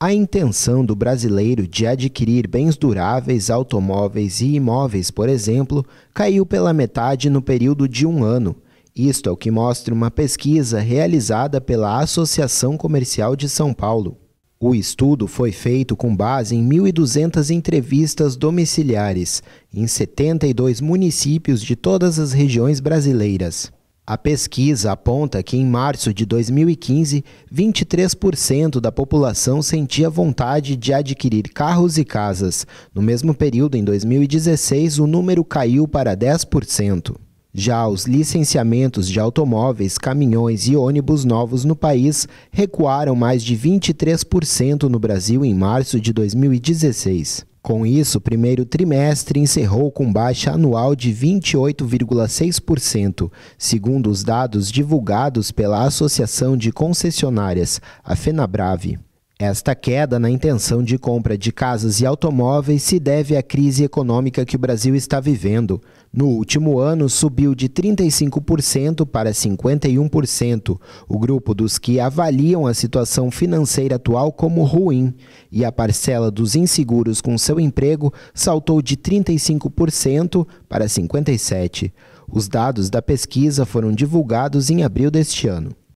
A intenção do brasileiro de adquirir bens duráveis, automóveis e imóveis, por exemplo, caiu pela metade no período de um ano. Isto é o que mostra uma pesquisa realizada pela Associação Comercial de São Paulo. O estudo foi feito com base em 1.200 entrevistas domiciliares em 72 municípios de todas as regiões brasileiras. A pesquisa aponta que em março de 2015, 23% da população sentia vontade de adquirir carros e casas. No mesmo período, em 2016, o número caiu para 10%. Já os licenciamentos de automóveis, caminhões e ônibus novos no país recuaram mais de 23% no Brasil em março de 2016. Com isso, o primeiro trimestre encerrou com baixa anual de 28,6%, segundo os dados divulgados pela Associação de Concessionárias, a FenaBrave. Esta queda na intenção de compra de casas e automóveis se deve à crise econômica que o Brasil está vivendo. No último ano, subiu de 35% para 51%, o grupo dos que avaliam a situação financeira atual como ruim, e a parcela dos inseguros com seu emprego saltou de 35% para 57%. Os dados da pesquisa foram divulgados em abril deste ano.